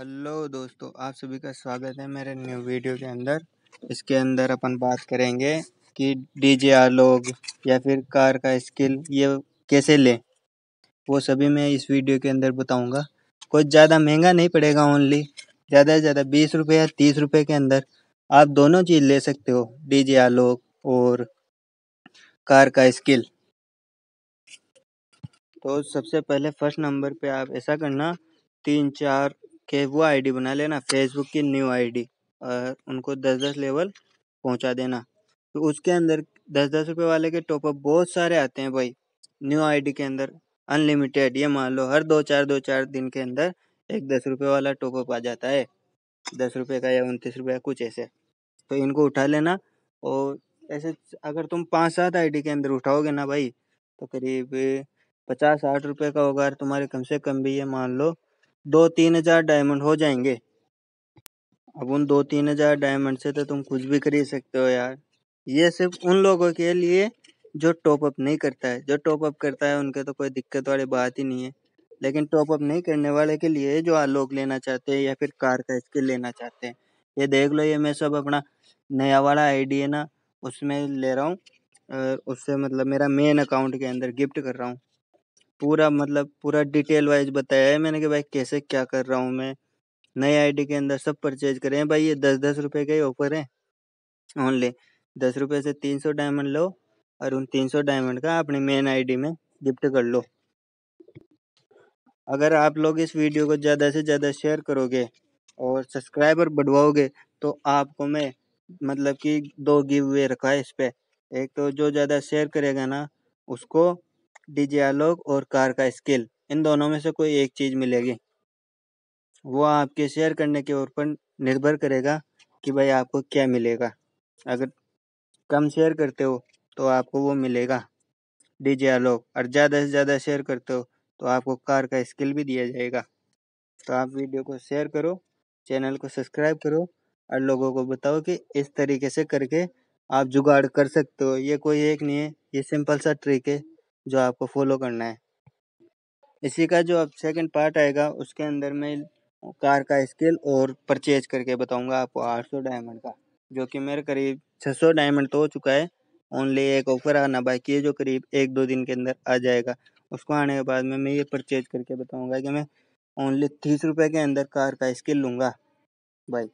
hello दोस्तों आप सभी का स्वागत है मेरे न्यू वीडियो के अंदर इसके अंदर अपन बात करेंगे कि डीजे आलोग या फिर कार का स्किल ये कैसे लें वो सभी मैं इस वीडियो के अंदर बताऊंगा कुछ ज़्यादा महंगा नहीं पड़ेगा ओनली ज़्यादा से ज़्यादा बीस रुपये या तीस रुपये के अंदर आप दोनों चीज़ ले सकते हो जे आलोग और कार का स्किल तो सबसे पहले फर्स्ट नंबर पे आप ऐसा करना तीन चार के वो आईडी बना लेना फेसबुक की न्यू आईडी और उनको दस दस लेवल पहुंचा देना तो उसके अंदर दस दस रुपये वाले के टॉपअप बहुत सारे आते हैं भाई न्यू आईडी के अंदर अनलिमिटेड ये मान लो हर दो चार दो चार दिन के अंदर एक दस रुपये वाला टॉपअप आ जाता है दस रुपये का या उनतीस रुपये कुछ ऐसे तो इनको उठा लेना और ऐसे अगर तुम पाँच सात आईडी के अंदर उठाओगे ना भाई तो करीब पचास साठ रुपये का होगा तुम्हारे कम से कम भी ये मान लो दो तीन हजार डायमंड हो जाएंगे अब उन दो तीन हजार डायमंड से तो तुम कुछ भी खरीद सकते हो यार ये सिर्फ उन लोगों के लिए जो टॉप अप नहीं करता है जो टॉप अप करता है उनके तो कोई दिक्कत वाली बात ही नहीं है लेकिन टॉप अप नहीं करने वाले के लिए जो आलोक लेना चाहते हैं या फिर कार का स्किल लेना चाहते हैं ये देख लो ये मैं सब अपना नया वाला आईडी है ना उसमें ले रहा हूँ उससे मतलब मेरा मेन अकाउंट के अंदर गिफ्ट कर रहा हूँ पूरा मतलब पूरा डिटेल वाइज बताया है मैंने कि भाई कैसे क्या कर रहा हूँ मैं नए आईडी के अंदर सब परचेज करे हैं भाई ये दस दस रुपए का ही ऑफर है ओनली दस रुपए से तीन सौ डायमंड लो और उन तीन सौ डायमंड का अपनी मेन आईडी में गिफ्ट कर लो अगर आप लोग इस वीडियो को ज़्यादा से ज़्यादा शेयर करोगे और सब्सक्राइबर बढ़वाओगे तो आपको मैं मतलब कि दो गिव वे रखा है इस पर एक तो जो ज़्यादा शेयर करेगा ना उसको आलोक और कार का स्किल इन दोनों में से कोई एक चीज़ मिलेगी वो आपके शेयर करने के ऊपर निर्भर करेगा कि भाई आपको क्या मिलेगा अगर कम शेयर करते हो तो आपको वो मिलेगा डीजे आलोक और ज़्यादा से ज़्यादा शेयर करते हो तो आपको कार का स्किल भी दिया जाएगा तो आप वीडियो को शेयर करो चैनल को सब्सक्राइब करो और लोगों को बताओ कि इस तरीके से करके आप जुगाड़ कर सकते हो ये कोई एक नहीं है ये सिंपल सा ट्रिक है जो आपको फॉलो करना है इसी का जो अब सेकंड पार्ट आएगा उसके अंदर मैं कार का स्केल और परचेज करके बताऊंगा आपको 800 डायमंड का जो कि मेरे करीब 600 डायमंड तो हो चुका है ओनली एक ऑफर आना बाकी है जो करीब एक दो दिन के अंदर आ जाएगा उसको आने के बाद में मैं ये परचेज करके बताऊँगा कि मैं ओनली तीस रुपये के अंदर कार का स्किल लूँगा भाई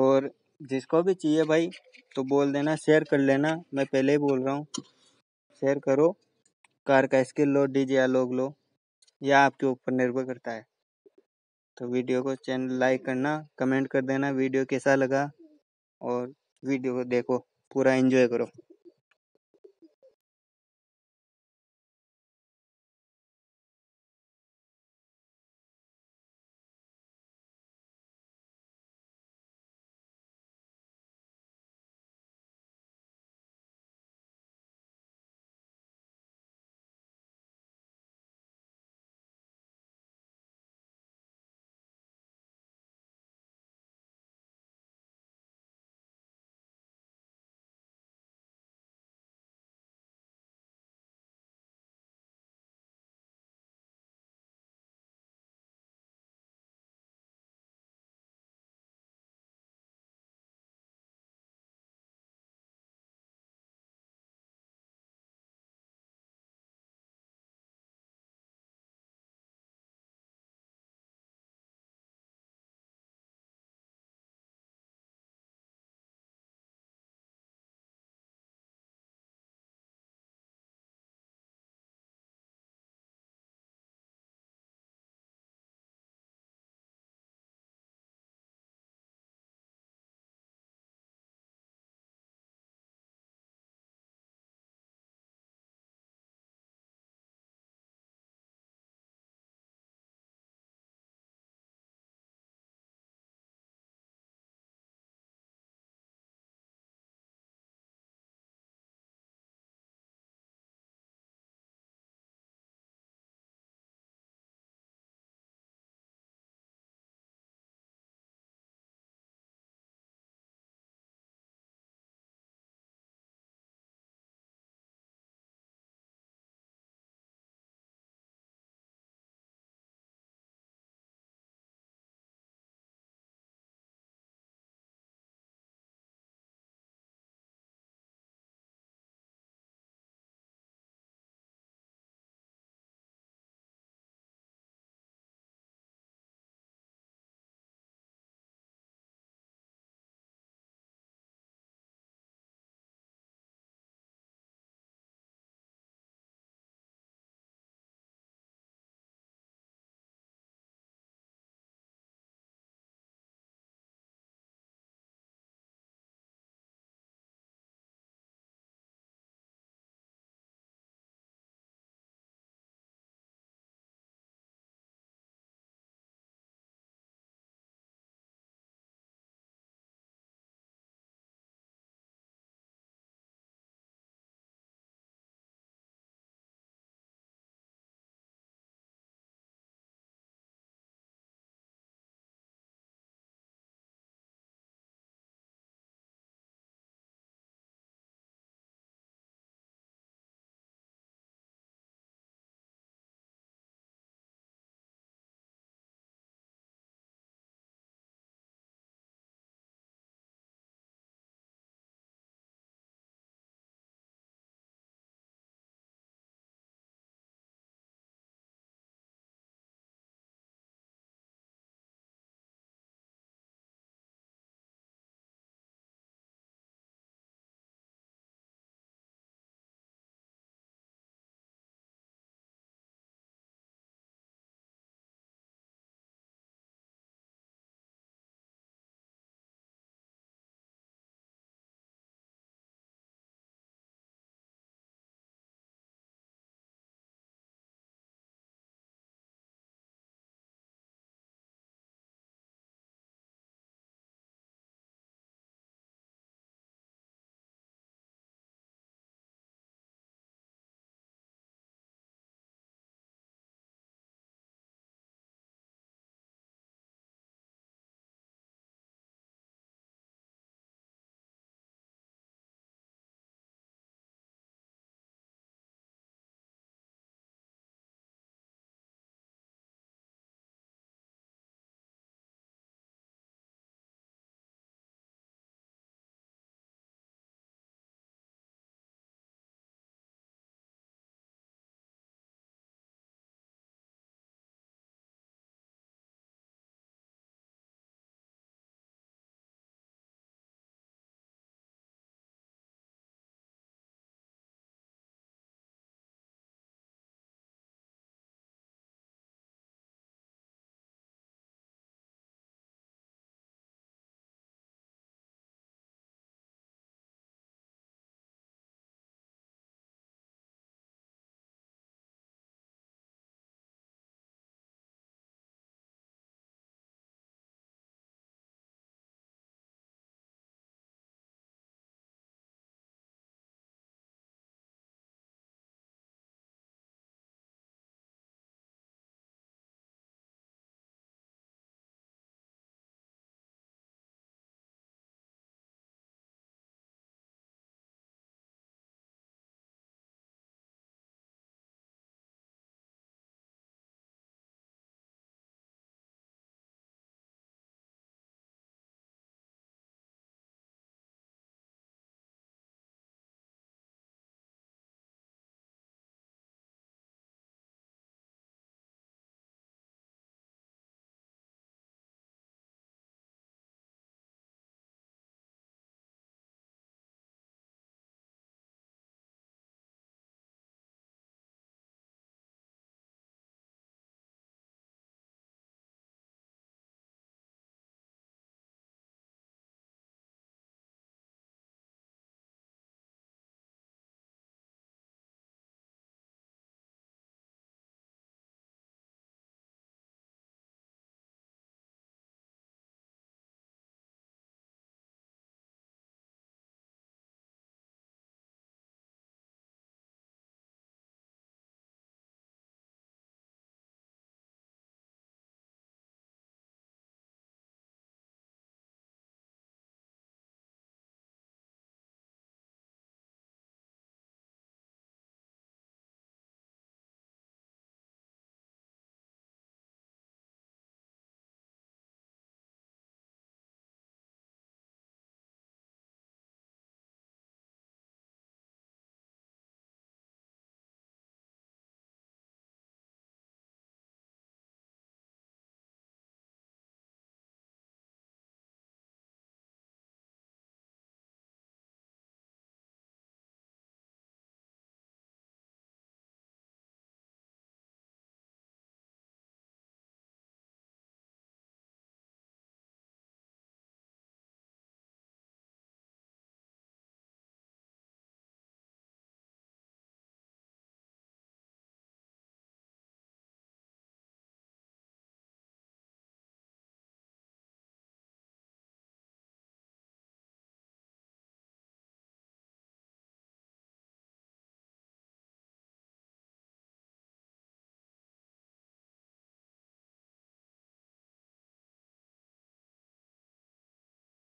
और जिसको भी चाहिए भाई तो बोल देना शेयर कर लेना मैं पहले ही बोल रहा हूँ शेयर करो कार का स्किल लो डीजे या लोग लो या आपके ऊपर निर्भर करता है तो वीडियो को चैनल लाइक करना कमेंट कर देना वीडियो कैसा लगा और वीडियो को देखो पूरा एंजॉय करो